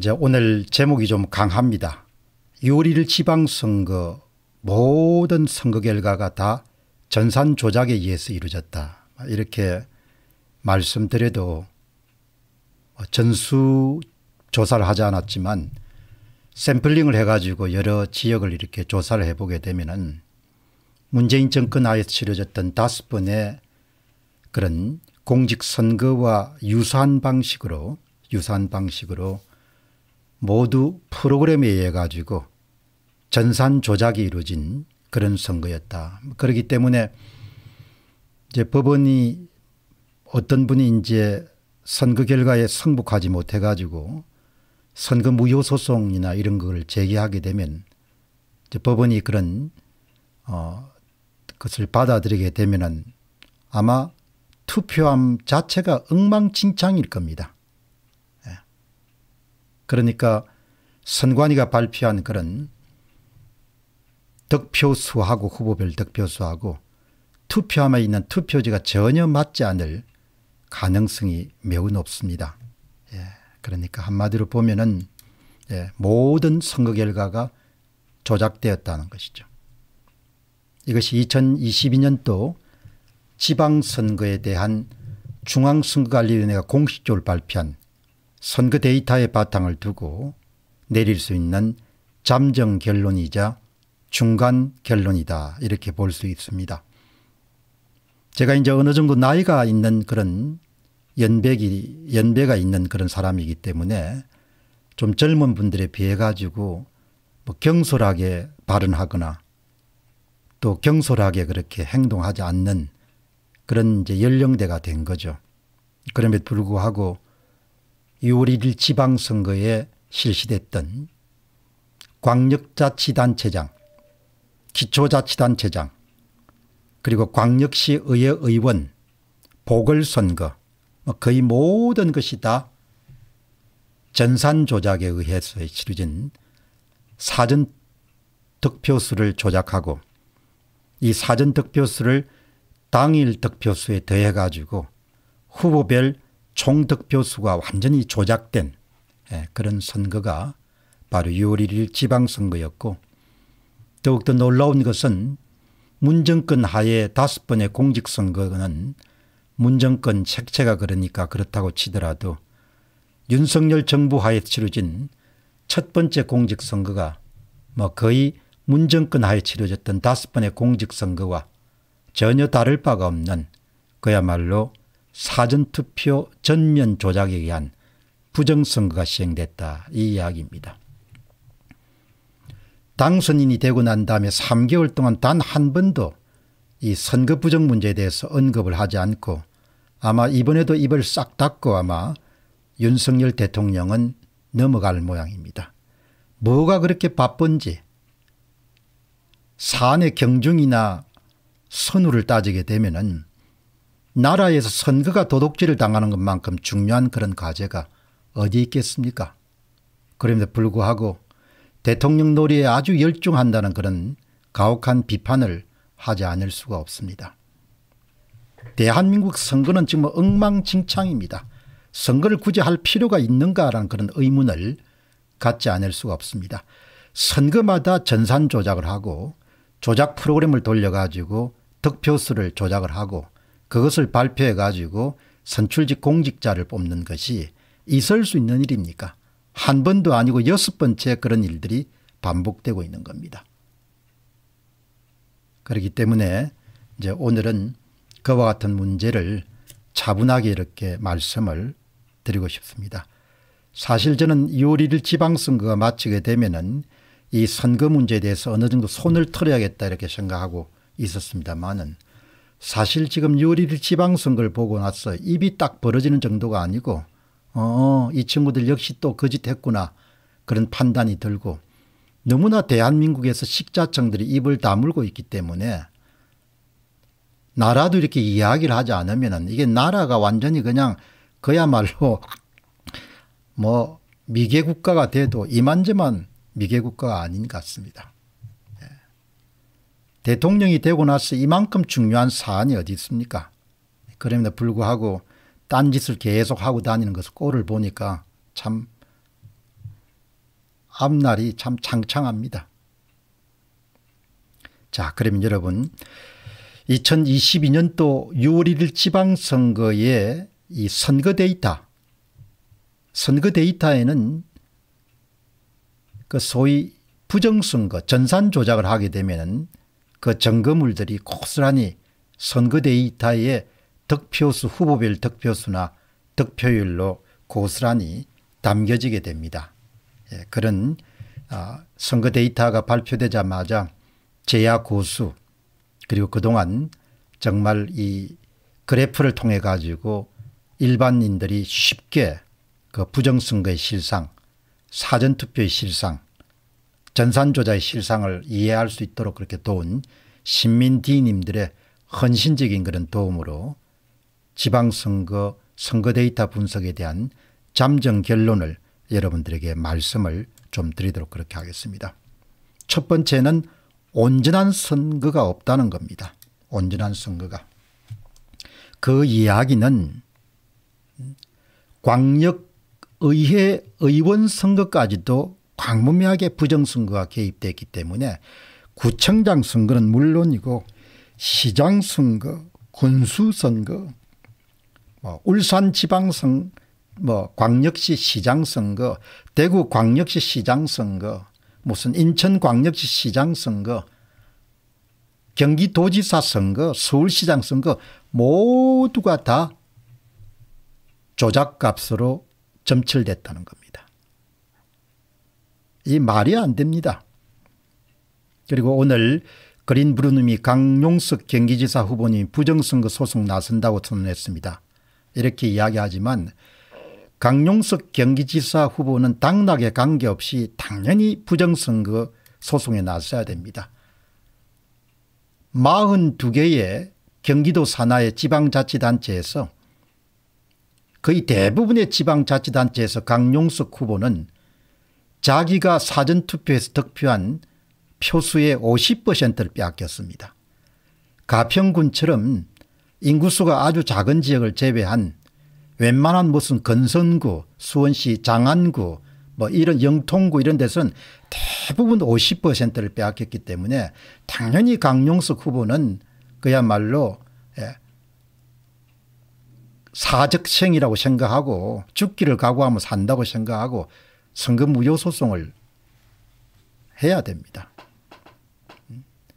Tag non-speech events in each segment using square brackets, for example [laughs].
이제 오늘 제목이 좀 강합니다. 6월 1 지방선거 모든 선거 결과가 다 전산 조작에 의해서 이루어졌다. 이렇게 말씀드려도 전수 조사를 하지 않았지만 샘플링을 해가지고 여러 지역을 이렇게 조사를 해보게 되면은 문재인 정권 하에 치러졌던 다섯 번의 그런 공직선거와 유사한 방식으로 유사한 방식으로 모두 프로그램에 의해 가지고 전산 조작이 이루어진 그런 선거였다. 그렇기 때문에 이제 법원이 어떤 분이 이제 선거 결과에 승복하지 못해 가지고 선거 무효 소송이나 이런 걸 제기하게 되면 법원이 그런 어 것을 받아들이게 되면은 아마 투표함 자체가 엉망진창일 겁니다. 그러니까 선관위가 발표한 그런 득표수하고 후보별 득표수하고 투표함에 있는 투표지가 전혀 맞지 않을 가능성이 매우 높습니다. 예, 그러니까 한마디로 보면은 예, 모든 선거 결과가 조작되었다는 것이죠. 이것이 2022년도 지방선거에 대한 중앙선거관리위원회가 공식적으로 발표한 선거 데이터의 바탕을 두고 내릴 수 있는 잠정 결론이자 중간 결론이다 이렇게 볼 수 있습니다. 제가 이제 어느 정도 나이가 있는 그런 연배기 연배가 있는 그런 사람이기 때문에 좀 젊은 분들에 비해 가지고 뭐 경솔하게 발언하거나 또 경솔하게 그렇게 행동하지 않는 그런 이제 연령대가 된 거죠. 그럼에도 불구하고 6월 1일 지방선거에 실시됐던 광역자치단체장, 기초자치단체장, 그리고 광역시 의회 의원, 보궐선거 뭐 거의 모든 것이 다 전산 조작에 의해서 치루진 사전 득표수를 조작하고 이 사전 득표수를 당일 득표수에 더해 가지고 후보별 총득표수가 완전히 조작된 예, 그런 선거가 바로 6월 1일 지방선거였고 더욱더 놀라운 것은 문정권 하에 다섯 번의 공직선거는 문정권 색채가 그러니까 그렇다고 치더라도 윤석열 정부 하에 치러진 첫 번째 공직선거가 뭐 거의 문정권 하에 치러졌던 다섯 번의 공직선거와 전혀 다를 바가 없는 그야말로 사전투표 전면 조작에 의한 부정선거가 시행됐다 이 이야기입니다. 당선인이 되고 난 다음에 3개월 동안 단 한 번도 이 선거 부정 문제에 대해서 언급을 하지 않고 아마 이번에도 입을 싹 닫고 아마 윤석열 대통령은 넘어갈 모양입니다. 뭐가 그렇게 바쁜지 산의 경중이나 선우를 따지게 되면은 나라에서 선거가 도둑질을 당하는 것만큼 중요한 그런 과제가 어디 있겠습니까? 그럼에도 불구하고 대통령 놀이에 아주 열중한다는 그런 가혹한 비판을 하지 않을 수가 없습니다. 대한민국 선거는 지금 엉망진창입니다. 선거를 굳이 할 필요가 있는가라는 그런 의문을 갖지 않을 수가 없습니다. 선거마다 전산 조작을 하고 조작 프로그램을 돌려가지고 득표수를 조작을 하고 그것을 발표해 가지고 선출직 공직자를 뽑는 것이 있을 수 있는 일입니까 한 번도 아니고 여섯 번째 그런 일들이 반복되고 있는 겁니다. 그렇기 때문에 이제 오늘은 그와 같은 문제를 차분하게 이렇게 말씀을 드리고 싶습니다. 사실 저는 2월 1일 지방선거가 마치게 되면은 이 선거 문제에 대해서 어느 정도 손을 털어야겠다 이렇게 생각하고 있었습니다만은 사실 지금 6월 1일 지방선거를 보고 나서 입이 딱 벌어지는 정도가 아니고 어, 어, 이 친구들 역시 또 거짓했구나 그런 판단이 들고 너무나 대한민국에서 식자청들이 입을 다물고 있기 때문에 나라도 이렇게 이야기를 하지 않으면 이게 나라가 완전히 그냥 그야말로 [laughs] 뭐 미개국가가 돼도 이만저만 미개국가가 아닌 것 같습니다. 대통령이 되고 나서 이만큼 중요한 사안이 어디 있습니까? 그럼에도 불구하고 딴짓을 계속 하고 다니는 것을 꼴을 보니까 참 앞날이 참 창창합니다. 자 그러면 여러분 2022년도 6월 1일 지방선거에 이 선거 데이터 선거 데이터에는 그 소위 부정선거 전산 조작을 하게 되면은 그 점거물들이 고스란히 선거 데이터에 득표수 후보별 득표수나 득표율로 고스란히 담겨지게 됩니다. 예, 그런 어, 아, 선거 데이터가 발표되자마자 제야 고수 그리고 그동안 정말 이 그래프를 통해 가지고 일반인들이 쉽게 그 부정선거의 실상 사전투표의 실상 전산조자의 실상을 이해할 수 있도록 그렇게 도운 신민디님들의 헌신적인 그런 도움으로 지방선거 선거 데이터 분석에 대한 잠정 결론을 여러분들에게 말씀을 좀 드리도록 그렇게 하겠습니다. 첫 번째는 온전한 선거가 없다는 겁니다. 온전한 선거가. 그 이야기는 광역의회 의원 선거까지도 광범위하게 부정선거가 개입됐기 때문에 구청장 선거는 물론이고 시장 선거, 군수 선거, 뭐 울산 지방선 뭐 광역시 시장 선거, 대구 광역시 시장 선거, 무슨 인천 광역시 시장 선거, 경기도지사 선거, 서울시장 선거 모두가 다 조작값으로 점철됐다는 겁니다. 이 말이 안 됩니다. 그리고 오늘 그린브루님이 강용석 경기지사 후보님 부정선거 소송 나선다고 선언했습니다. 이렇게 이야기하지만 강용석 경기지사 후보는 당락에 관계없이 당연히 부정선거 소송에 나서야 됩니다. 42개의 경기도 산하의 지방자치단체에서 거의 대부분의 지방자치단체에서 강용석 후보는 자기가 사전투표에서 득표한 표수의 50%를 빼앗겼습니다. 가평군처럼 인구수가 아주 작은 지역을 제외한 웬만한 무슨 건선구, 수원시 장안구 뭐 이런 영통구 이런 데서는 대부분 50%를 빼앗겼기 때문에 당연히 강용석 후보는 그야말로 예, 사적생이라고 생각하고 죽기를 각오하며 산다고 생각하고 선거 무효 소송을 해야 됩니다.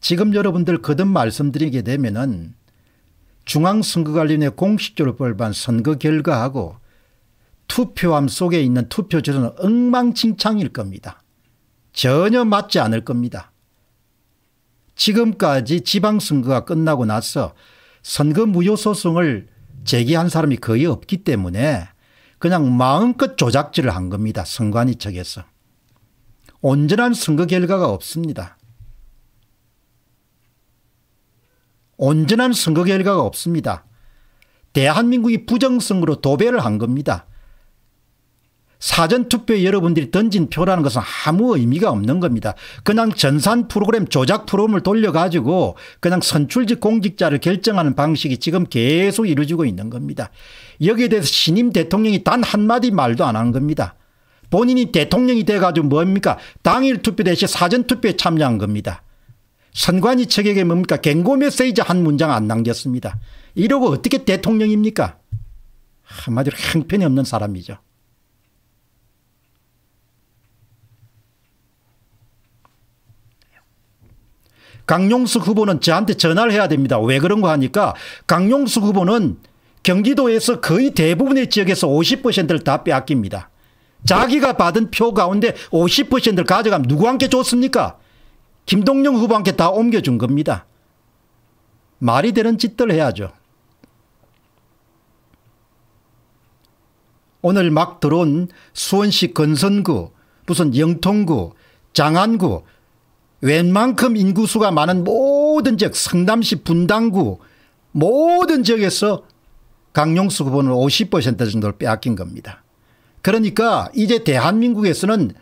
지금 여러분들 거듭 말씀드리게 되면은 중앙선거관리위원회 공식적으로 벌반 선거 결과하고 투표함 속에 있는 투표지는 엉망진창일 겁니다. 전혀 맞지 않을 겁니다. 지금까지 지방선거가 끝나고 나서 선거 무효소송을 제기한 사람이 거의 없기 때문에 그냥 마음껏 조작질을 한 겁니다. 선관위 측에서. 온전한 선거 결과가 없습니다. 온전한 선거 결과가 없습니다. 대한민국이 부정성으로 도배를 한 겁니다. 사전투표에 여러분들이 던진 표라는 것은 아무 의미가 없는 겁니다. 그냥 전산 프로그램 조작 프로그램을 돌려가지고 그냥 선출직 공직자를 결정하는 방식이 지금 계속 이루어지고 있는 겁니다. 여기에 대해서 신임 대통령이 단 한마디 말도 안 한 겁니다. 본인이 대통령이 돼가지고 뭡니까 당일 투표 대신 사전투표에 참여한 겁니다. 선관위 측에게 뭡니까 경고 메시지 한 문장 안 남겼습니다. 이러고 어떻게 대통령입니까? 한마디로 행편이 없는 사람이죠. 강용숙 후보는 저한테 전화를 해야 됩니다. 왜그런거 하니까 강용숙 후보는 경기도에서 거의 대부분의 지역에서 50%를 다 빼앗깁니다. 자기가 받은 표 가운데 50%를 가져가면 누구한테 줬습니까? 김동영 후보한테 다 옮겨준 겁니다. 말이 되는 짓들 해야죠. 오늘 막 들어온 수원시 건선구, 무슨 영통구, 장안구 웬만큼 인구수가 많은 모든 지역 성남시 분당구 모든 지역에서 강용수 후보는 50% 정도를 빼앗긴 겁니다. 그러니까 이제 대한민국에서는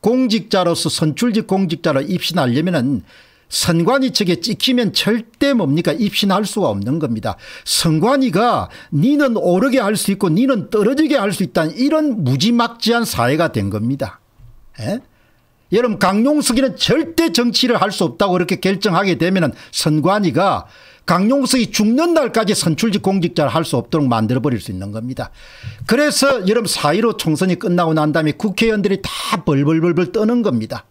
공직자로서 선출직 공직자로 입신하려면 은 선관위 측에 찍히면 절대 뭡니까 입신할 수가 없는 겁니다. 선관위가 니는 오르게 할 수 있고 니는 떨어지게 할 수 있다는 이런 무지막지한 사회가 된 겁니다. 에? 예? 여러분 강용석이는 절대 정치를 할 수 없다고 이렇게 결정하게 되면 선관위가 강용석이 죽는 날까지 선출직 공직자를 할 수 없도록 만들어버릴 수 있는 겁니다. 그래서 여러분 4.15 총선이 끝나고 난 다음에 국회의원들이 다 벌벌벌벌 떠는 겁니다.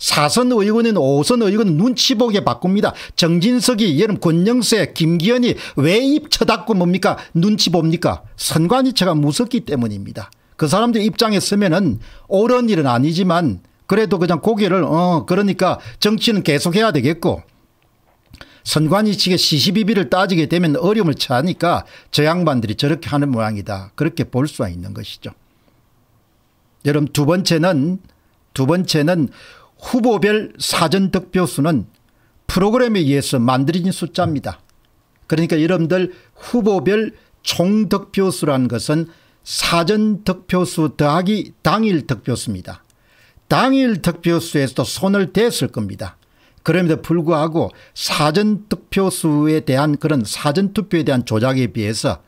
사선 의원인 오선 의원은 눈치 보게 바꿉니다. 정진석이 여름 권영세 김기현이 왜 입 쳐닫고 뭡니까 눈치 봅니까 선관위체가 무섭기 때문입니다. 그 사람들 입장에 서면은 옳은 일은 아니지만 그래도 그냥 고개를 어 그러니까 정치는 계속해야 되겠고 선관위 측의 시시비비를 따지게 되면 어려움을 차니까 저 양반들이 저렇게 하는 모양이다. 그렇게 볼 수가 있는 것이죠. 여러분 두 번째는 두 번째는 후보별 사전 득표수는 프로그램에 의해서 만들어진 숫자입니다. 그러니까 여러분들 후보별 총 득표수라는 것은 사전 득표수 더하기 당일 득표수입니다. 당일 득표수에서도 손을 댔을 겁니다. 그럼에도 불구하고 사전 득표수에 대한 그런 사전 투표에 대한 조작에 비해서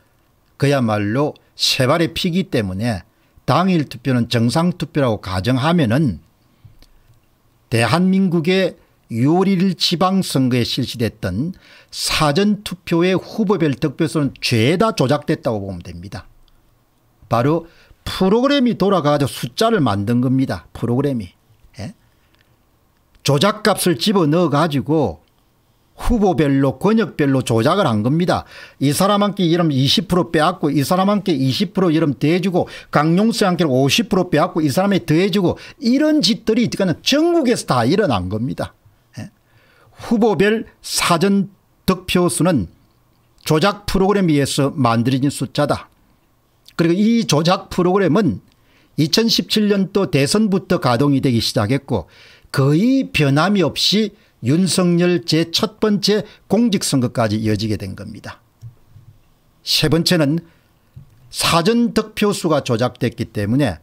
그야말로 세발의 피기 때문에 당일 투표는 정상 투표라고 가정하면은 대한민국의 6월 1일 지방선거에 실시됐던 사전투표의 후보별 득표수는 죄다 조작됐다고 보면 됩니다. 바로 프로그램이 돌아가서 숫자를 만든 겁니다. 프로그램이. 예? 조작값을 집어넣어 가지고 후보별로 권역별로 조작을 한 겁니다. 이 사람한테 이름 20% 빼앗고 이 사람한테 20% 이름 대주고 강용수한테 50% 빼앗고 이사람이 더해주고 이런 짓들이 그러니까 전국에서 다 일어난 겁니다. 예? 후보별 사전 득표수는 조작 프로그램에 의해서 만들어진 숫자다. 그리고 이 조작 프로그램은 2017년도 대선부터 가동이 되기 시작했고 거의 변함이 없이 윤석열 제 첫 번째 공직선거까지 이어지게 된 겁니다. 세 번째는 사전 득표수가 조작됐기 때문에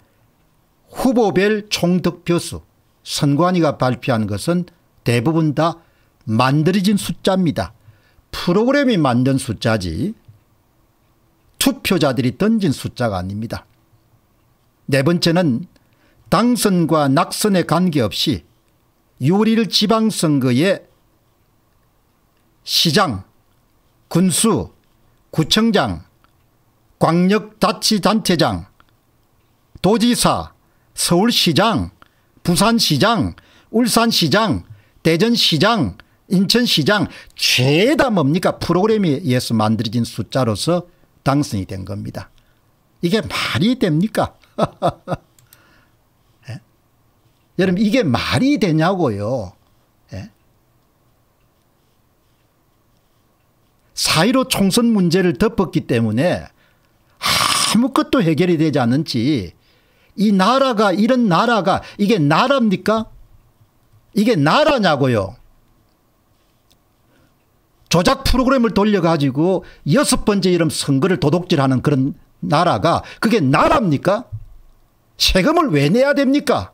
후보별 총 득표수 선관위가 발표한 것은 대부분 다 만들어진 숫자입니다. 프로그램이 만든 숫자지 투표자들이 던진 숫자가 아닙니다. 네 번째는 당선과 낙선에 관계없이 6일 지방선거에 시장, 군수, 구청장, 광역자치단체장, 도지사, 서울시장, 부산시장, 울산시장, 대전시장, 인천시장 죄다 뭡니까 프로그램에 의해서 만들어진 숫자로서 당선이 된 겁니다. 이게 말이 됩니까? [laughs] 예? 여러분 이게 말이 되냐고요. 예? 4.15 총선 문제를 덮었기 때문에 아무것도 해결이 되지 않는지 이 나라가 이런 나라가 이게 나라입니까? 이게 나라냐고요. 조작 프로그램을 돌려가지고 여섯 번째 이름 선거를 도둑질하는 그런 나라가 그게 나라입니까? 세금을 왜 내야 됩니까?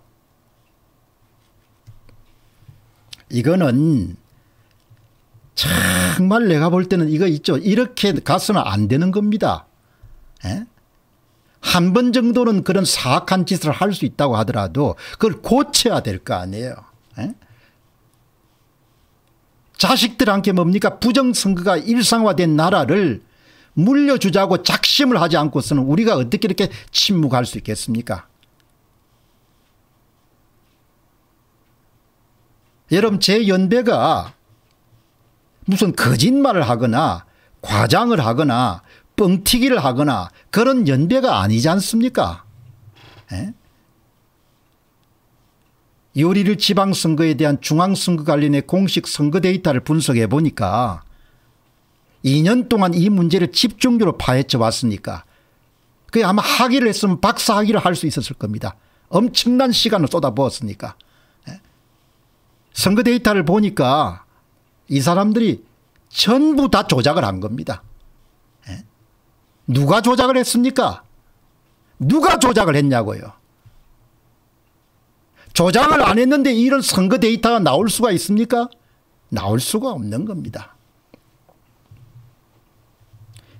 이거는 정말 내가 볼 때는 이거 있죠. 이렇게 가서는 안 되는 겁니다. 예? 한 번 정도는 그런 사악한 짓을 할 수 있다고 하더라도 그걸 고쳐야 될 거 아니에요. 에? 예? 자식들한테 뭡니까 부정선거가 일상화된 나라를 물려주자고 작심을 하지 않고서는 우리가 어떻게 이렇게 침묵할 수 있겠습니까 여러분 제 연배가 무슨 거짓말을 하거나 과장을 하거나 뻥튀기를 하거나 그런 연배가 아니지 않습니까 에? 예? 요리를 지방선거에 대한 중앙선거 관련의 공식 선거 데이터를 분석해 보니까 2년 동안 이 문제를 집중적으로 파헤쳐 왔으니까 그게 아마 학위를 했으면 박사학위를 할 수 있었을 겁니다. 엄청난 시간을 쏟아부었으니까. 예. 선거 데이터를 보니까 이 사람들이 전부 다 조작을 한 겁니다. 예. 누가 조작을 했습니까? 누가 조작을 했냐고요. 조장을 안 했는데 이런 선거 데이터가 나올 수가 있습니까? 나올 수가 없는 겁니다.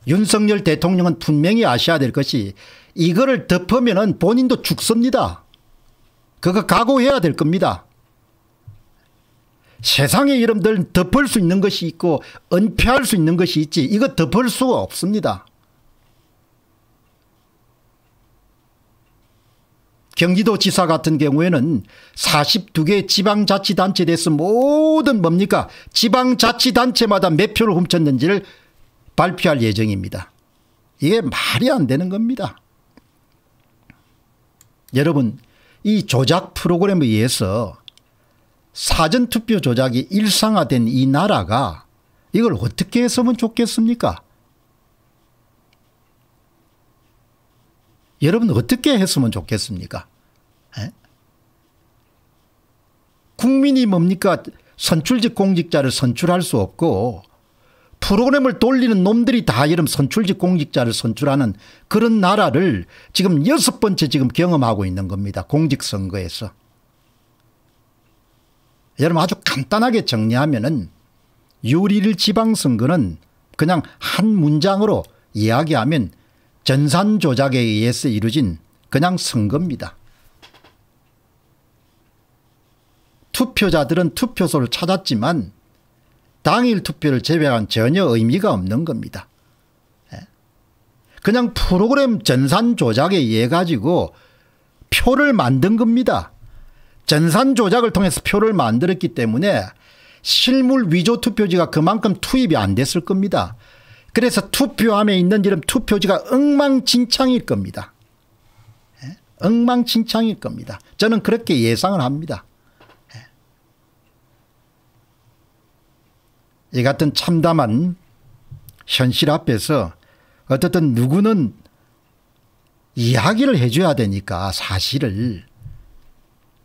윤석열 대통령은 분명히 아셔야 될 것이 이거를 덮으면 본인도 죽습니다. 그거 각오해야 될 겁니다. 세상에 이름들 덮을 수 있는 것이 있고 은폐할 수 있는 것이 있지 이거 덮을 수가 없습니다. 경기도지사 같은 경우에는 42개 지방자치단체 대해서 모든 뭡니까 지방자치단체마다 몇 표를 훔쳤는지를 발표할 예정입니다. 이게 말이 안 되는 겁니다. 여러분 이 조작 프로그램에 의해서 사전투표 조작이 일상화된 이 나라가 이걸 어떻게 해서면 좋겠습니까 여러분 어떻게 했으면 좋겠습니까? 에? 예? 국민이 뭡니까? 선출직 공직자를 선출할 수 없고 프로그램을 돌리는 놈들이 다 이름 선출직 공직자를 선출하는 그런 나라를 지금 여섯 번째 지금 경험하고 있는 겁니다. 공직선거에서. 여러분 아주 간단하게 정리하면은 6일 지방선거는 그냥 한 문장으로 이야기하면 전산 조작에 의해서 이루어진 그냥 선거입니다. 투표자들은 투표소를 찾았지만 당일 투표를 제외한 전혀 의미가 없는 겁니다. 예. 그냥 프로그램 전산 조작에 의해 가지고 표를 만든 겁니다. 전산 조작을 통해서 표를 만들었기 때문에 실물 위조 투표지가 그만큼 투입이 안 됐을 겁니다. 그래서 투표함에 있는 이런 투표지가 엉망진창일 겁니다. 예? 엉망진창일 겁니다. 저는 그렇게 예상을 합니다. 예? 이 같은 참담한 현실 앞에서 어쨌든 누구는 이야기를 해줘야 되니까 사실을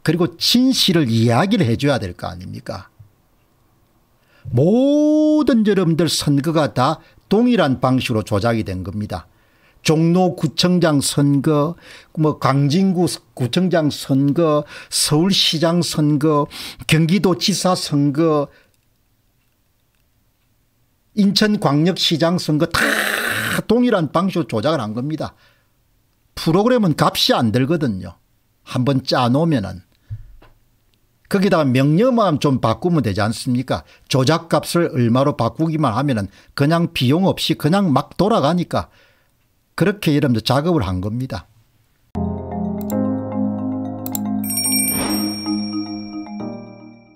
그리고 진실을 이야기를 해줘야 될 거 아닙니까? 모든 여러분들 선거가 다 동일한 방식으로 조작이 된 겁니다. 종로구청장 선거, 뭐 광진구 구청장 선거, 서울시장 선거, 경기도지사 선거, 인천광역시장 선거 다 동일한 방식으로 조작을 한 겁니다. 프로그램은 값이 안 들거든요. 한번 짜놓으면은. 거기다가 명령만 좀 바꾸면 되지 않습니까 조작값을 얼마로 바꾸기만 하면 은 그냥 비용 없이 그냥 막 돌아가니까 그렇게 여러분들 작업을 한 겁니다.